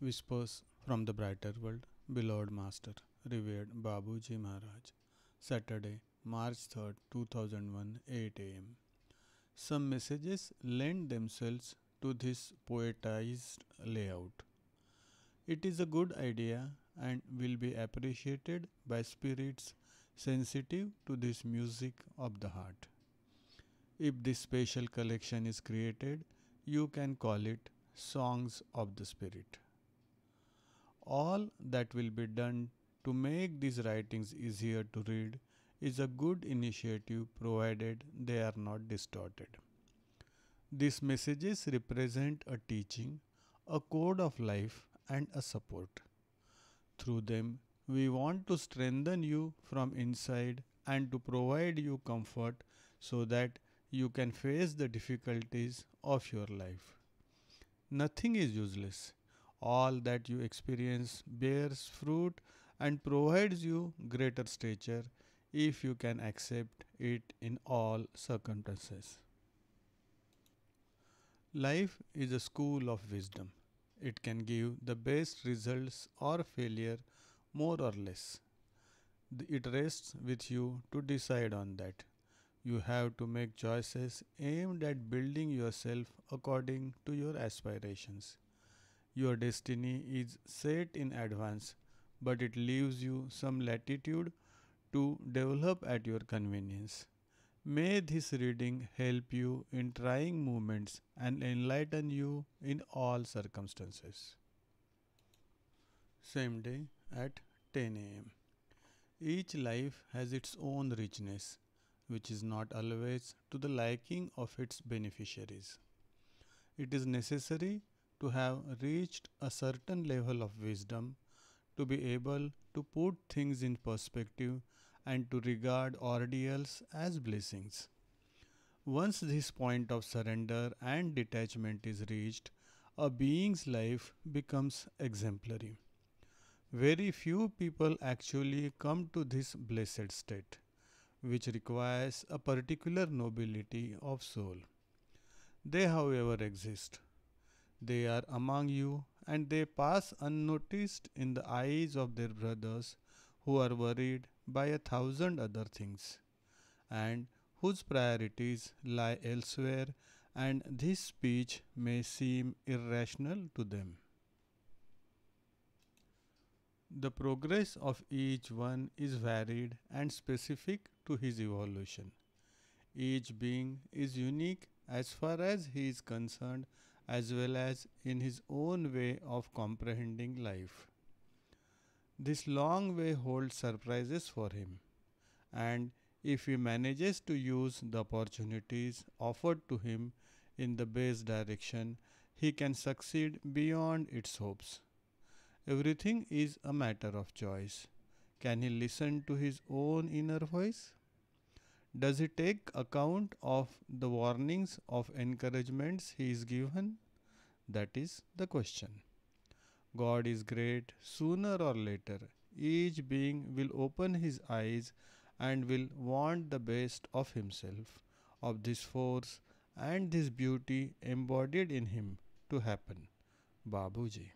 Whispers from the Brighter World, Beloved Master, Revered Babuji Maharaj. Saturday, March 3rd, 2001, 8 am. Some messages lend themselves to this poetized layout. It is a good idea and will be appreciated by spirits sensitive to this music of the heart. If this special collection is created, you can call it Songs of the Spirit. All that will be done to make these writings easier to read is a good initiative provided they are not distorted. These messages represent a teaching, a code of life, and a support. Through them, we want to strengthen you from inside and to provide you comfort so that you can face the difficulties of your life. Nothing is useless all that you experience bears fruit and provides you greater stature if you can accept it in all circumstances. Life is a school of wisdom. It can give the best results or failure, more or less. It rests with you to decide on that. You have to make choices aimed at building yourself according to your aspirations. Your destiny is set in advance, but it leaves you some latitude to develop at your convenience. May this reading help you in trying moments and enlighten you in all circumstances. Same day at 10 am. Each life has its own richness, which is not always to the liking of its beneficiaries. It is necessary to have reached a certain level of wisdom, to be able to put things in perspective and to regard ordeals as blessings. Once this point of surrender and detachment is reached, a being's life becomes exemplary. Very few people actually come to this blessed state, which requires a particular nobility of soul. They, however, exist they are among you, and they pass unnoticed in the eyes of their brothers who are worried by a thousand other things, and whose priorities lie elsewhere, and this speech may seem irrational to them. The progress of each one is varied and specific to his evolution. Each being is unique as far as he is concerned as well as in his own way of comprehending life. This long way holds surprises for him, and if he manages to use the opportunities offered to him in the base direction, he can succeed beyond its hopes. Everything is a matter of choice. Can he listen to his own inner voice? Does he take account of the warnings of encouragements he is given? That is the question. God is great. Sooner or later, each being will open his eyes and will want the best of himself, of this force and this beauty embodied in him to happen. Babuji.